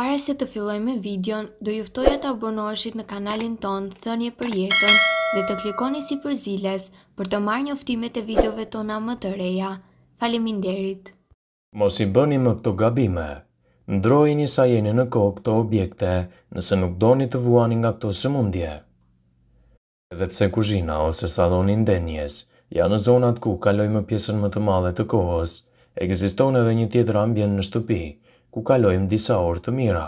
Para se të filloj me videon, do juftoja të abonoheshit në kanalin ton Thënje për jetën dhe të klikoni si për ziles për të marrë njoftimet e videove tona më të reja. Faleminderit. Mos i bëni më këto gabime. Ndrojini sa jeni në kohë këto objekte nëse nuk doni të vuani nga këto mundje. Edhe pse kuzhina ose salonin ndenjes janë në zonat ku kaloj më pjesën më të madhe të kohës, ekziston edhe një tjetër ambient në shtëpi, ku kalojmë disa orë të mira.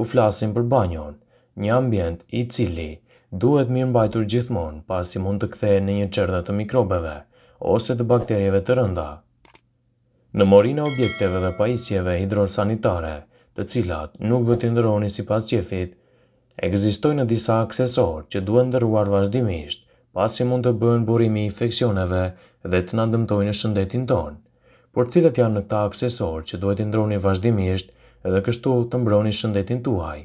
U flasim për banjon, një ambient i cili duhet mirë mbajtur gjithmonë pasi mund të kthehet në një çerdha të mikrobeve ose të bakterieve të rënda. Në morin e objekteve dhe pajisjeve hidrosanitare, të cilat nuk do të si sipas qefit, ekzistojnë disa aksesorë që duhet ndërruar vazhdimisht pasi mund të bëhen burimi i infeksioneve dhe të na dëmtojnë shëndetin tonë por cilët janë në këta aksesor që duhet i ndroni vazhdimisht edhe kështu të mbroni shëndetin tuaj.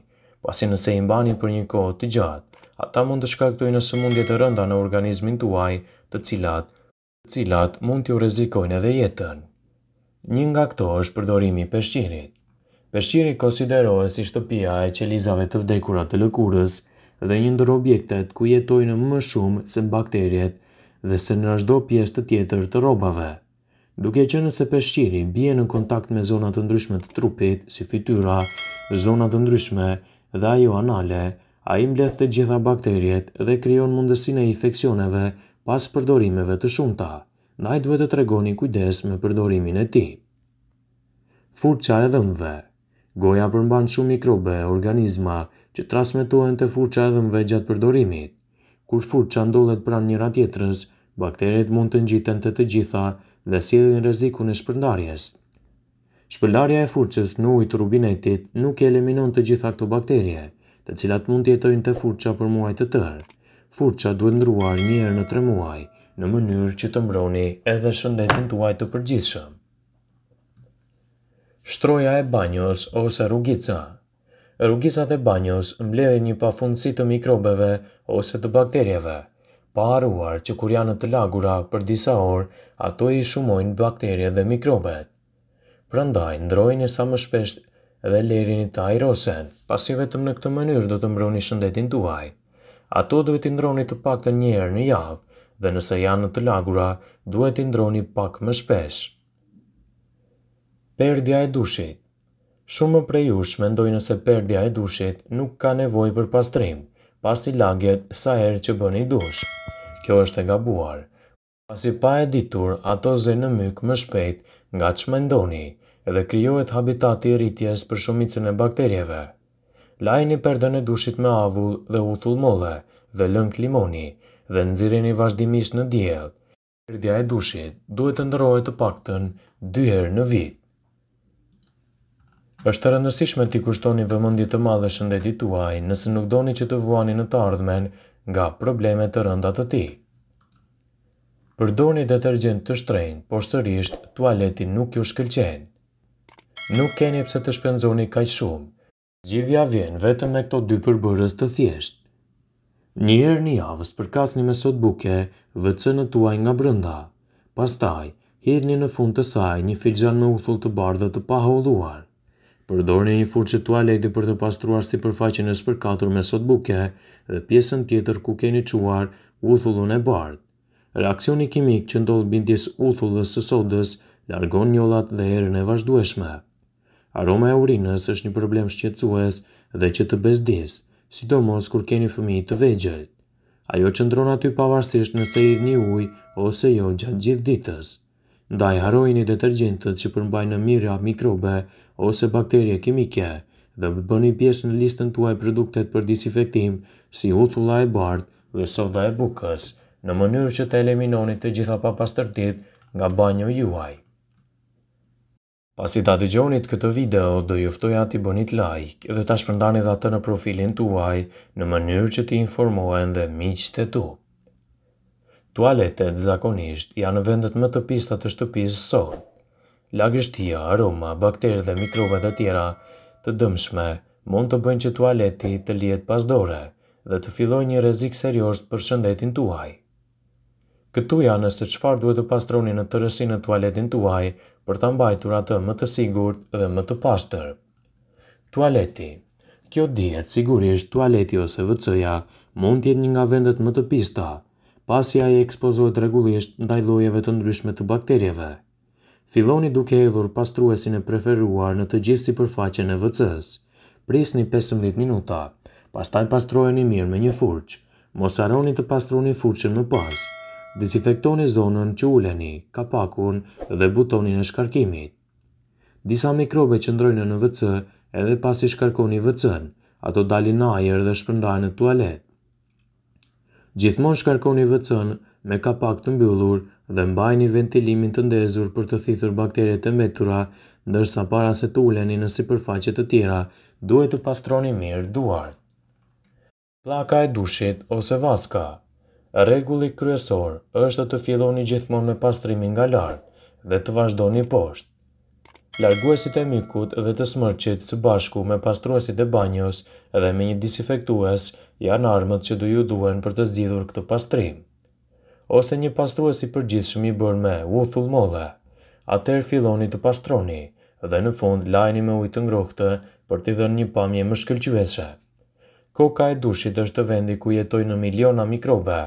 Pasi nëse i mbani për një kohë të gjatë, ata mund të shkaktojnë sëmundje të rënda në organizmin tuaj, të cilat, të cilat mund t'ju rrezikojnë edhe jetën. Një nga këto është përdorimi i peshqirit. Peshqiri konsiderohet si shtëpia e qelizave të vdekura të lëkurës dhe një ndër objektet ku jetojnë më shumë se bakteriet dhe se në çdo pjesë tjetër të rrobave duke që nëse peshqiri bie në kontakt me zonat të ndryshme të trupit, si fytyra, zonat të ndryshme dhe ajo anale, a i të gjitha bakterjet dhe kryon mundësine infekcioneve pas përdorimeve të shumta, na i duhet të tregoni kujdes me përdorimin e ti. Furqa e dhëmve Goja përmban shumë mikrobe, organizma, që transmitohen të furqa e dhëmve gjatë përdorimit. Kur furqa ndollet pran njëra tjetrës, bakterit mund të njitën të të gjitha dhe sjellin rreziku në shpërndarjes. Shpëllarja e furçës në ujë të rubinetit nuk e eliminon të gjitha këto bakterie, të cilat mund të jetojnë te furça për muaj të tërë. Furça duhet ndruar njërë në 3 muaj në mënyrë që të mbroni edhe shëndetin tuaj të, të përgjithshëm. Shtroja e banjos ose rrugica Rrugicat e banjos mblehen një pafundësi të mikrobeve ose të bakterieve paharuar që kur janë të lagura për disa orë, ato i shumojnë bakterje dhe mikrobet. Prandaj, ndrojnë e sa më shpesht dhe lerini të aerosen, pasi vetëm në këtë mënyrë do të mbroni shëndetin tuaj. Ato duhet të ndroni të pak të njerë në javë, dhe nëse janë të lagura, duhet të ndroni pak më shpesh. Perdja e dushit Shumë prej jush mendojnë se perdja e dushit nuk ka nevoj për pastrimë, pasi lagjet sa herë që bëni dush. Kjo është e gabuar. Pasi pa e ditur, ato zënë në mykë më shpejt nga që më ndoni, edhe kryohet habitati e rritjes për shumicën e bakterjeve. Lajni perdën e dushit me avull dhe uthull mole dhe lëngë limoni dhe nëzireni vazhdimisht në djelë. Perdja e dushit duhet të ndërojë të pakëtën dy herë në vitë është të rëndësishme t'i kushtoni vëmëndit të madhe shëndetit tuaj nëse nuk doni që të vuani në të ardhmen nga problemet të rëndat të ti. Përdorni detergjent të shtrejnë, por sërisht, tualetin nuk ju shkëlqenë. Nuk keni pse të shpenzoni kaq shumë. Gjithja vjen vetëm me këto dy përbërës të thjeshtë. Një herë në javë mesot me sot buke vëcën tuaj nga brenda. Pastaj, hidhni në fund të saj një filxhan me uthull të bardhë të pahulluar përdorni një furçë tualeti për të pastruar si përfaqen e spërkatur me sot buke dhe pjesën tjetër ku keni quar uthullun e bardë. Reakcioni kimik që ndodhë bindjes uthullës së sodës largon njollat dhe erën e vazhdueshme. Aroma e urinës është një problem shqetsues dhe që të bezdis, sidomos kur keni fëmi të vegjel. Ajo që ndronë aty pavarësisht nëse i një uj ose jo gjatë gjithë ditës ndaj harojni detergjentët që përmbajnë mirëa mikrobe ose bakterie kimike dhe bëni pjesë në listën tuaj produktet për disinfektim si utula e bardhë dhe soda e bukës, në mënyrë që të eliminoni të gjitha papastërtit nga banjo juaj. Pasi ta të gjonit këtë video, do juftoj ati bonit like dhe ta shpërndani dhe atë në profilin tuaj në mënyrë që ti informohen dhe miqë të tuk. Tualetet zakonisht janë vendet më të pistat të shtëpisë sot. Lagështia, aroma, bakterit dhe mikrobet e tjera të dëmshme mund të bëjnë që tualeti të lijet pasdore dhe të filloj një rezik serios për shëndetin tuaj. Këtu janë se qëfar duhet të pastroni në të rësi në tualetin tuaj për të mbajtur atë më të sigur dhe më të pastër. Tualeti Kjo dhjetë sigurisht tualeti ose vëcëja mund tjetë një nga vendet më të pista, pasi a i ekspozohet regullisht ndaj lojeve të ndryshme të bakterjeve. Filoni duke e dhur pastruesin e preferuar në të gjithë si përfaqen e vëcës. Prisni 15 minuta, pastaj pastrojeni mirë me një furqë. Mos arroni të pastroni furqën më pas. Disinfektoni zonën që uleni, kapakun dhe butonin e shkarkimit. Disa mikrobe që ndrojnë në vëcë edhe pasi shkarkoni vëcën, ato dalin në ajer dhe shpërndajnë në tualet gjithmonë shkarkoni vëcën me kapak të mbyllur dhe mbajni ventilimin të ndezur për të thithur bakterjet të mbetura, ndërsa para se të uleni në sipërfaqe të tjera, duhet të pastroni mirë duart. Plaka e dushit ose vaska Regulli kryesor është të filloni gjithmonë me pastrimin nga lartë dhe të vazhdoni poshtë. Larguesit e mikut dhe të smërqit së bashku me pastruesit e banjos dhe me një disinfektues, janë armët që duju ju duen për të zgjidhur këtë pastrim. Ose një pastrues i përgjithshëm i bërë me uthull modhe, Atëherë filloni të pastroni dhe në fund lajni me ujë të ngrohtë për t'i dhënë një pamje më shkëlqyeshe. Koka e dushit është vendi ku jetojnë në miliona mikrobe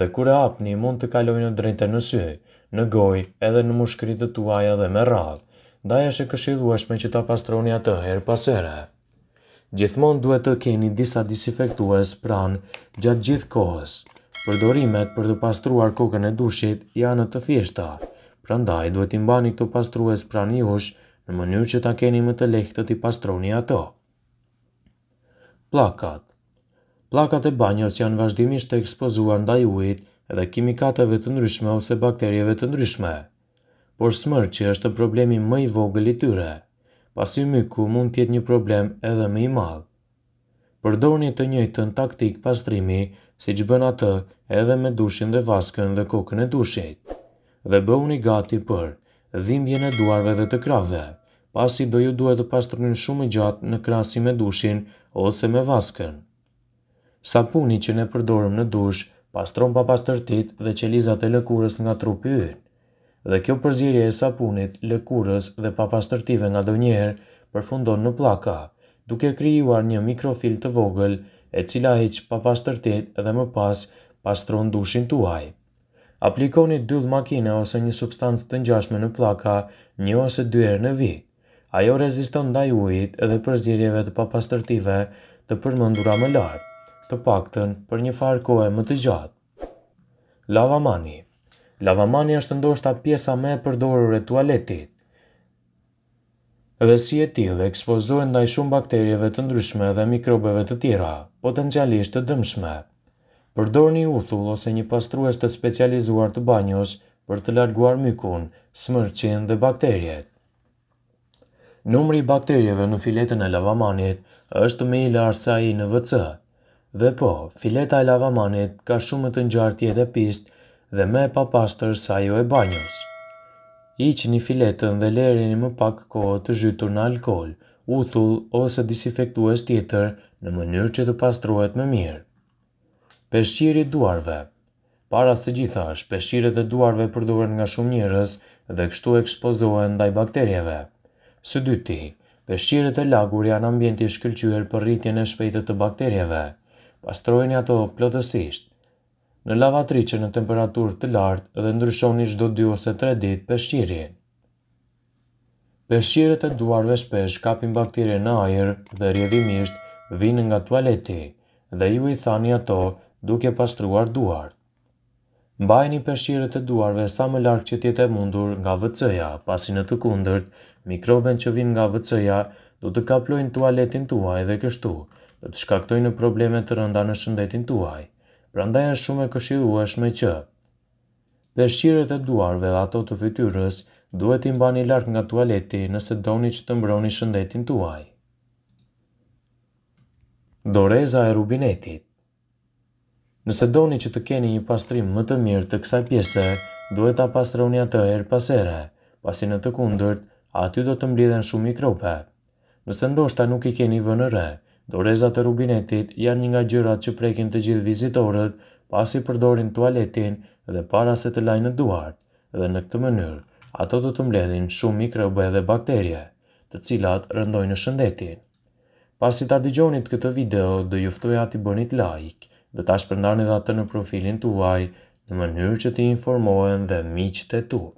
dhe kur e hapni mund të kalojnë në drejtë në sy, në gojë edhe në mushkëritë tuaja dhe me radhë. Ndaj është e këshillueshme që ta pastroni atë herë pas here. Gjithmon duhet të keni disa disinfektues pran gjatë gjithë kohës. Përdorimet për të pastruar kokën e dushit janë të thjeshta. Prandaj duhet i mbani këto pastrues pran jush në mënyrë që ta keni më të lehtë të i pastroni ato. Plakat Plakat e banjës janë vazhdimisht të ekspozuar ndaj ujit edhe kimikateve të ndryshme ose bakterjeve të ndryshme. Por smërë që është problemi më i i tyre pasi myku mund tjetë një problem edhe me i madhë. Përdorni të njëjtën taktik pastrimi si që bën atë edhe me dushin dhe vaskën dhe kokën e dushit, dhe bëhuni gati për dhimbjen e duarve dhe të krave, pasi do ju duhet të pastronin shumë gjatë në krasi me dushin ose me vaskën. Sapuni që ne përdorim në dush, pastron pa pastërtit dhe qelizat e lëkurës nga trupi yë dhe kjo përzirje e sapunit, lëkurës dhe papastërtive nga do njerë përfundon në plaka, duke krijuar një mikrofil të vogël e cila heq papastërtit dhe më pas pastron dushin tuaj. Aplikoni dyll makine ose një substancë të ngjashme në plaka një ose dy herë në vit. Ajo reziston ndaj ujit dhe përzirjeve të papastërtive të përmendura më lart, të pakten për një farë kohe më të gjatë. Lavamani Lavamani është ndoshta pjesa më e përdorur e tualetit. Dhe si e ti dhe ekspozdojnë ndaj shumë bakterjeve të ndryshme dhe mikrobeve të tjera, potencialisht të dëmshme. Përdor një uthull ose një pastrues të specializuar të banjos për të larguar mykun, smërqin dhe bakterjet. Numri bakterjeve në filetën e lavamanit është me i lartë sa i në vëcë. Dhe po, fileta e lavamanit ka shumë të njartje dhe pistë dhe me e papastër sa jo e banjës. Iqë një filetën dhe i më pak kohë të zhytur në alkohol, uthull ose disinfektues tjetër në mënyrë që të pastrohet më mirë. Peshqiri duarve Para së gjithash, peshqiret e duarve përdoren nga shumë njërës dhe kështu ekspozohen ndaj bakterjeve. Së dyti, peshqiret e lagur janë ambienti shkëllqyër për rritjen e shpejtët të bakterjeve. Pastrojnë ato plotësisht në lavatriqe në temperaturë të lartë dhe ndryshoni çdo 2 ose 3 ditë peshqirin. Peshqirët e duarve shpesh kapin bakterie në ajër dhe rrjedhimisht vinë nga tualeti dhe ju i thani ato duke pastruar duart. Mbajni peshqirët e duarve sa më larg që tjetë e mundur nga vëcëja, ja pasi në të kundërt, mikroben që vijnë nga vëcëja ja do të kaplojnë tualetin tuaj dhe kështu do të shkaktojnë probleme të rënda në shëndetin tuaj prandaj është shumë e këshillueshme që dëshirët e duarve dhe ato të fytyrës duhet i mbani lark nga tualeti nëse doni që të mbroni shëndetin tuaj. Doreza e rubinetit Nëse doni që të keni një pastrim më të mirë të kësaj pjese, duhet ta pastroni atë her pas here, pasi në të kundërt aty do të mblidhen shumë mikrope. Nëse ndoshta nuk i keni vënë re, Dorezat e rubinetit janë një nga gjërat që prekin të gjithë vizitorët pasi përdorin tualetin dhe para se të lajnë në duar, dhe në këtë mënyrë, ato do të mbledhin shumë mikrobe dhe bakterie, të cilat rëndojnë në shëndetin. Pasi ta digjonit këtë video, do juftoj ati bënit like dhe ta shpërndani dhe atë në profilin tuaj në mënyrë që ti informohen dhe miqët e tuaj.